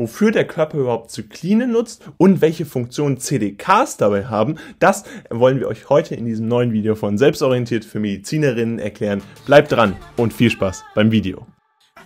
wofür der Körper überhaupt Zykline nutzt und welche Funktionen CDKs dabei haben, das wollen wir euch heute in diesem neuen Video von Selbstorientiert für Medizinerinnen erklären. Bleibt dran und viel Spaß beim Video.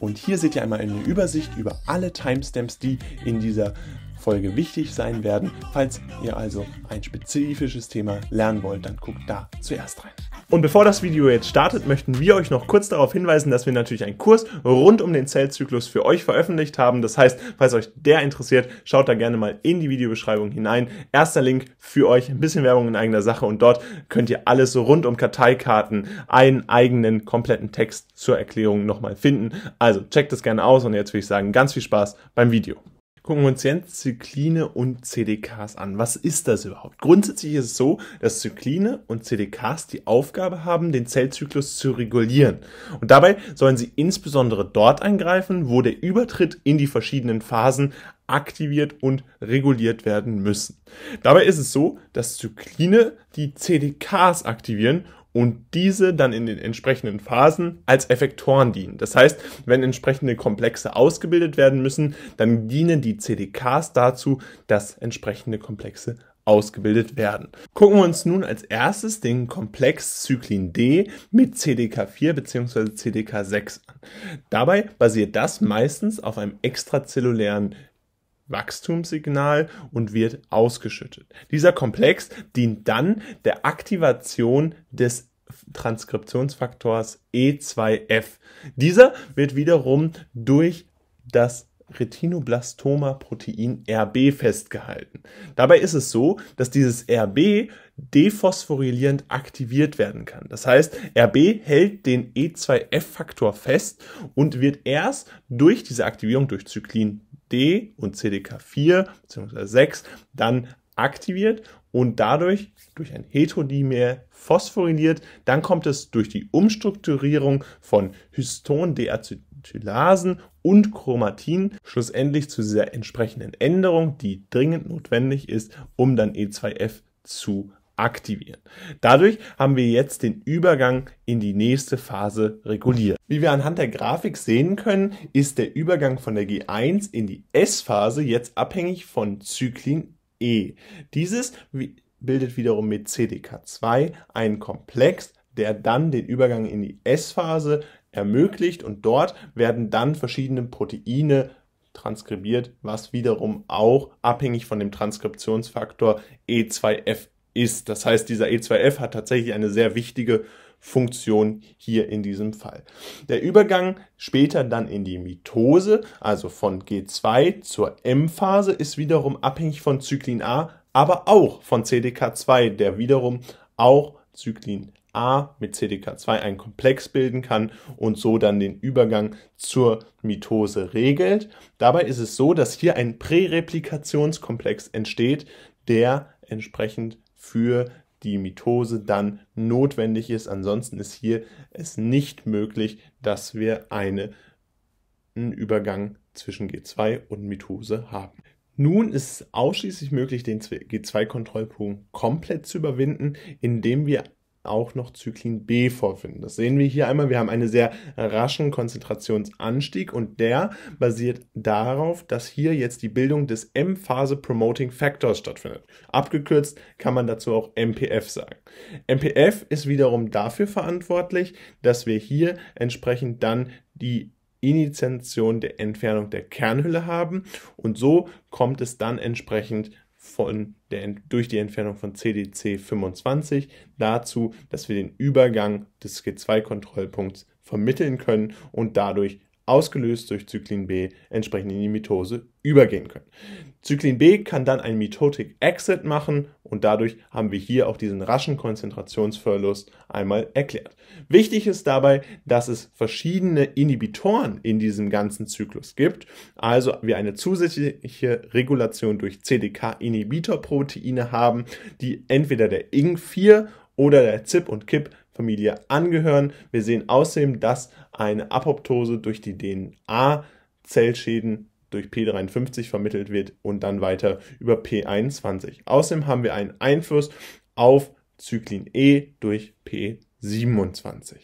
Und hier seht ihr einmal eine Übersicht über alle Timestamps, die in dieser Folge wichtig sein werden. Falls ihr also ein spezifisches Thema lernen wollt, dann guckt da zuerst rein. Und bevor das Video jetzt startet, möchten wir euch noch kurz darauf hinweisen, dass wir natürlich einen Kurs rund um den Zellzyklus für euch veröffentlicht haben. Das heißt, falls euch der interessiert, schaut da gerne mal in die Videobeschreibung hinein. Erster Link für euch, ein bisschen Werbung in eigener Sache und dort könnt ihr alles rund um Karteikarten, einen eigenen kompletten Text zur Erklärung nochmal finden. Also checkt es gerne aus und jetzt würde ich sagen, ganz viel Spaß beim Video gucken wir uns jetzt Zykline und CDKs an. Was ist das überhaupt? Grundsätzlich ist es so, dass Zykline und CDKs die Aufgabe haben, den Zellzyklus zu regulieren. Und dabei sollen sie insbesondere dort eingreifen, wo der Übertritt in die verschiedenen Phasen aktiviert und reguliert werden müssen. Dabei ist es so, dass Zykline die CDKs aktivieren und diese dann in den entsprechenden Phasen als Effektoren dienen. Das heißt, wenn entsprechende Komplexe ausgebildet werden müssen, dann dienen die CDKs dazu, dass entsprechende Komplexe ausgebildet werden. Gucken wir uns nun als erstes den Komplex Zyklin D mit CDK4 bzw. CDK6 an. Dabei basiert das meistens auf einem extrazellulären Wachstumssignal und wird ausgeschüttet. Dieser Komplex dient dann der Aktivation des Transkriptionsfaktors E2F. Dieser wird wiederum durch das Retinoblastoma-Protein RB festgehalten. Dabei ist es so, dass dieses RB dephosphorylierend aktiviert werden kann. Das heißt, RB hält den E2F-Faktor fest und wird erst durch diese Aktivierung durch Zyklin D und CDK4 bzw. 6 dann aktiviert und dadurch durch ein Heterodimer phosphoryliert. Dann kommt es durch die Umstrukturierung von Histon-Deacetylasen und Chromatin schlussendlich zu dieser entsprechenden Änderung, die dringend notwendig ist, um dann E2F zu aktivieren. Dadurch haben wir jetzt den Übergang in die nächste Phase reguliert. Wie wir anhand der Grafik sehen können, ist der Übergang von der G1 in die S-Phase jetzt abhängig von Zyklin E. Dieses bildet wiederum mit CDK2 einen Komplex, der dann den Übergang in die S-Phase ermöglicht und dort werden dann verschiedene Proteine transkribiert, was wiederum auch abhängig von dem Transkriptionsfaktor E2F ist. Das heißt, dieser E2F hat tatsächlich eine sehr wichtige Funktion hier in diesem Fall. Der Übergang später dann in die Mitose, also von G2 zur M-Phase, ist wiederum abhängig von Zyklin A, aber auch von CDK2, der wiederum auch Zyklin A mit CDK2 einen Komplex bilden kann und so dann den Übergang zur Mitose regelt. Dabei ist es so, dass hier ein Präreplikationskomplex entsteht, der entsprechend für die Mitose dann notwendig ist. Ansonsten ist hier es nicht möglich, dass wir einen Übergang zwischen G2 und Mitose haben. Nun ist es ausschließlich möglich, den G2-Kontrollpunkt komplett zu überwinden, indem wir auch noch Zyklin B vorfinden. Das sehen wir hier einmal. Wir haben einen sehr raschen Konzentrationsanstieg und der basiert darauf, dass hier jetzt die Bildung des M-Phase Promoting Factors stattfindet. Abgekürzt kann man dazu auch MPF sagen. MPF ist wiederum dafür verantwortlich, dass wir hier entsprechend dann die Initiation der Entfernung der Kernhülle haben und so kommt es dann entsprechend von der, durch die Entfernung von CDC 25 dazu, dass wir den Übergang des G2-Kontrollpunkts vermitteln können und dadurch ausgelöst durch Zyklin B, entsprechend in die Mitose übergehen können. Zyklin B kann dann einen Mitotic Exit machen und dadurch haben wir hier auch diesen raschen Konzentrationsverlust einmal erklärt. Wichtig ist dabei, dass es verschiedene Inhibitoren in diesem ganzen Zyklus gibt, also wir eine zusätzliche Regulation durch CDK-Inhibitorproteine haben, die entweder der ING4 oder der ZIP und KIP Familie angehören. Wir sehen außerdem, dass eine Apoptose durch die DNA-Zellschäden durch P53 vermittelt wird und dann weiter über P21. Außerdem haben wir einen Einfluss auf Zyklin E durch P27.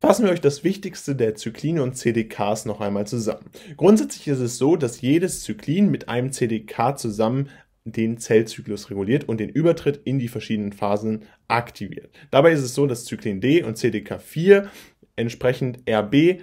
Fassen wir euch das Wichtigste der Zykline und CDKs noch einmal zusammen. Grundsätzlich ist es so, dass jedes Zyklin mit einem CDK zusammen den Zellzyklus reguliert und den Übertritt in die verschiedenen Phasen aktiviert. Dabei ist es so, dass Zyklin D und CDK4 entsprechend RB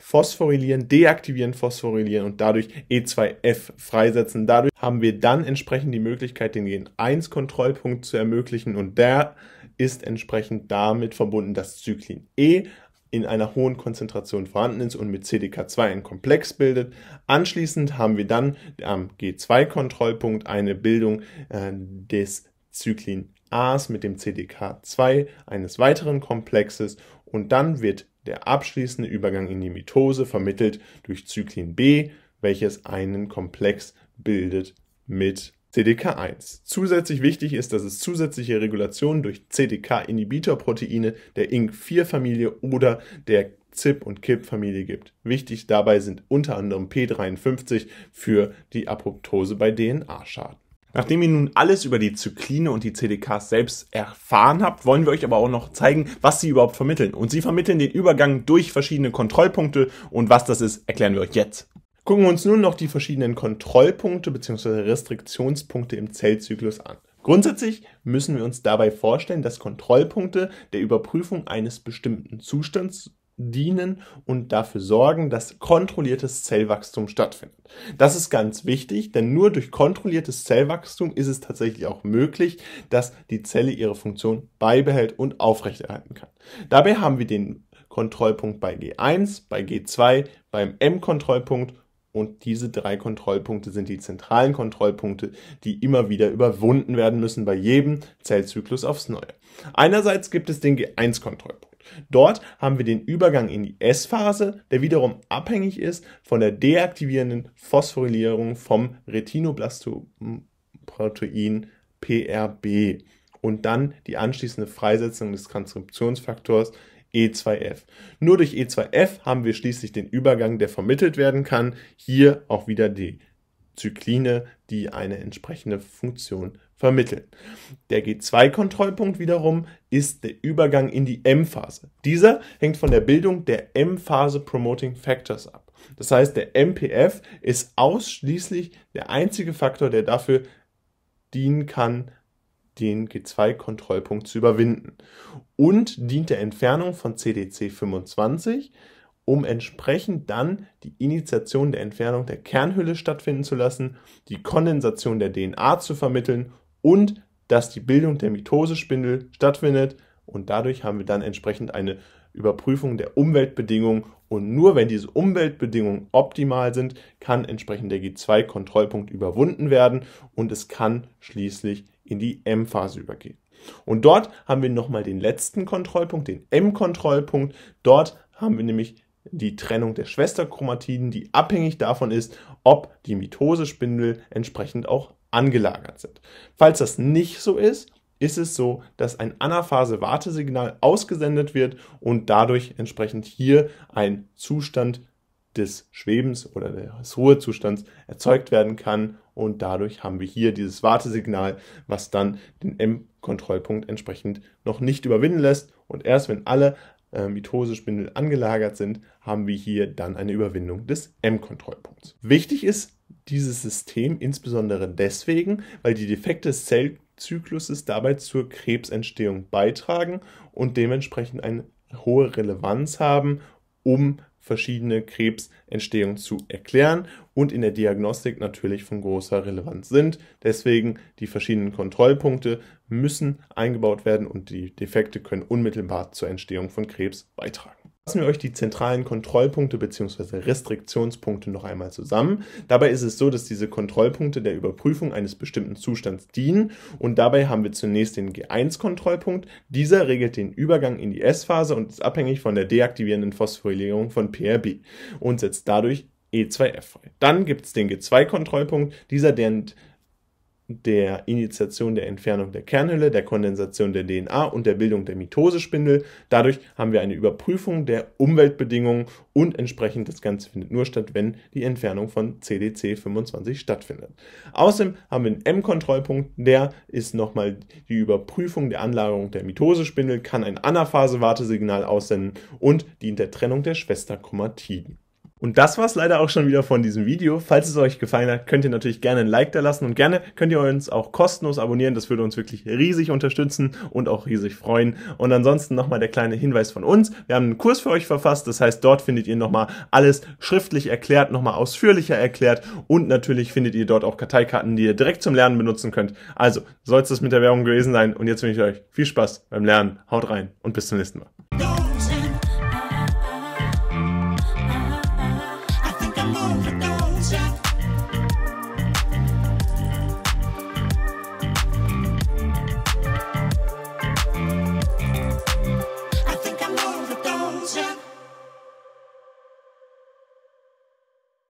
phosphorylieren, deaktivieren, phosphorylieren und dadurch E2F freisetzen. Dadurch haben wir dann entsprechend die Möglichkeit, den Gen 1 Kontrollpunkt zu ermöglichen und der ist entsprechend damit verbunden, dass Zyklin E in einer hohen Konzentration vorhanden ist und mit CDK2 ein Komplex bildet. Anschließend haben wir dann am G2-Kontrollpunkt eine Bildung äh, des Zyklin As mit dem CDK2 eines weiteren Komplexes und dann wird der abschließende Übergang in die Mitose vermittelt durch Zyklin B, welches einen Komplex bildet mit CDK1. Zusätzlich wichtig ist, dass es zusätzliche Regulationen durch CDK-Inhibitorproteine der INC4-Familie oder der ZIP- und KIP-Familie gibt. Wichtig dabei sind unter anderem P53 für die Apoptose bei DNA-Schaden. Nachdem ihr nun alles über die Zykline und die CDKs selbst erfahren habt, wollen wir euch aber auch noch zeigen, was sie überhaupt vermitteln. Und sie vermitteln den Übergang durch verschiedene Kontrollpunkte und was das ist, erklären wir euch jetzt. Gucken wir uns nun noch die verschiedenen Kontrollpunkte bzw. Restriktionspunkte im Zellzyklus an. Grundsätzlich müssen wir uns dabei vorstellen, dass Kontrollpunkte der Überprüfung eines bestimmten Zustands dienen und dafür sorgen, dass kontrolliertes Zellwachstum stattfindet. Das ist ganz wichtig, denn nur durch kontrolliertes Zellwachstum ist es tatsächlich auch möglich, dass die Zelle ihre Funktion beibehält und aufrechterhalten kann. Dabei haben wir den Kontrollpunkt bei G1, bei G2, beim M-Kontrollpunkt und diese drei Kontrollpunkte sind die zentralen Kontrollpunkte, die immer wieder überwunden werden müssen bei jedem Zellzyklus aufs Neue. Einerseits gibt es den G1-Kontrollpunkt. Dort haben wir den Übergang in die S-Phase, der wiederum abhängig ist von der deaktivierenden Phosphorylierung vom Retinoblastoprotein PRB und dann die anschließende Freisetzung des Transkriptionsfaktors E2F. Nur durch E2F haben wir schließlich den Übergang, der vermittelt werden kann. Hier auch wieder die Zykline, die eine entsprechende Funktion vermitteln. Der G2-Kontrollpunkt wiederum ist der Übergang in die M-Phase. Dieser hängt von der Bildung der M-Phase Promoting Factors ab. Das heißt, der MPF ist ausschließlich der einzige Faktor, der dafür dienen kann, den G2-Kontrollpunkt zu überwinden und dient der Entfernung von CDC 25, um entsprechend dann die Initiation der Entfernung der Kernhülle stattfinden zu lassen, die Kondensation der DNA zu vermitteln und dass die Bildung der Mitosespindel stattfindet und dadurch haben wir dann entsprechend eine Überprüfung der Umweltbedingungen und nur wenn diese Umweltbedingungen optimal sind, kann entsprechend der G2-Kontrollpunkt überwunden werden und es kann schließlich in die M-Phase übergehen. Und dort haben wir nochmal den letzten Kontrollpunkt, den M-Kontrollpunkt. Dort haben wir nämlich die Trennung der Schwesterchromatiden, die abhängig davon ist, ob die Mitosespindel entsprechend auch angelagert sind. Falls das nicht so ist, ist es so, dass ein Anaphase-Wartesignal ausgesendet wird und dadurch entsprechend hier ein Zustand des Schwebens oder des Ruhezustands erzeugt werden kann und dadurch haben wir hier dieses Wartesignal, was dann den M-Kontrollpunkt entsprechend noch nicht überwinden lässt und erst wenn alle äh, Mitosespindel angelagert sind, haben wir hier dann eine Überwindung des M-Kontrollpunkts. Wichtig ist dieses System insbesondere deswegen, weil die Defekte des Zellzykluses dabei zur Krebsentstehung beitragen und dementsprechend eine hohe Relevanz haben, um verschiedene Krebsentstehungen zu erklären und in der Diagnostik natürlich von großer Relevanz sind. Deswegen die verschiedenen Kontrollpunkte müssen eingebaut werden und die Defekte können unmittelbar zur Entstehung von Krebs beitragen. Fassen wir euch die zentralen Kontrollpunkte bzw. Restriktionspunkte noch einmal zusammen. Dabei ist es so, dass diese Kontrollpunkte der Überprüfung eines bestimmten Zustands dienen und dabei haben wir zunächst den G1-Kontrollpunkt. Dieser regelt den Übergang in die S-Phase und ist abhängig von der deaktivierenden Phosphorylierung von PRB und setzt dadurch E2F frei. Dann gibt es den G2-Kontrollpunkt, dieser dient der Initiation der Entfernung der Kernhülle, der Kondensation der DNA und der Bildung der Mitosespindel. Dadurch haben wir eine Überprüfung der Umweltbedingungen und entsprechend das Ganze findet nur statt, wenn die Entfernung von CDC 25 stattfindet. Außerdem haben wir einen M-Kontrollpunkt, der ist nochmal die Überprüfung der Anlagerung der Mitosespindel, kann ein Anaphase-Wartesignal aussenden und dient der Trennung der Schwesterchromatiden. Und das war's leider auch schon wieder von diesem Video. Falls es euch gefallen hat, könnt ihr natürlich gerne ein Like da lassen und gerne könnt ihr uns auch kostenlos abonnieren. Das würde uns wirklich riesig unterstützen und auch riesig freuen. Und ansonsten nochmal der kleine Hinweis von uns. Wir haben einen Kurs für euch verfasst. Das heißt, dort findet ihr nochmal alles schriftlich erklärt, nochmal ausführlicher erklärt und natürlich findet ihr dort auch Karteikarten, die ihr direkt zum Lernen benutzen könnt. Also, soll es das mit der Werbung gewesen sein. Und jetzt wünsche ich euch viel Spaß beim Lernen. Haut rein und bis zum nächsten Mal.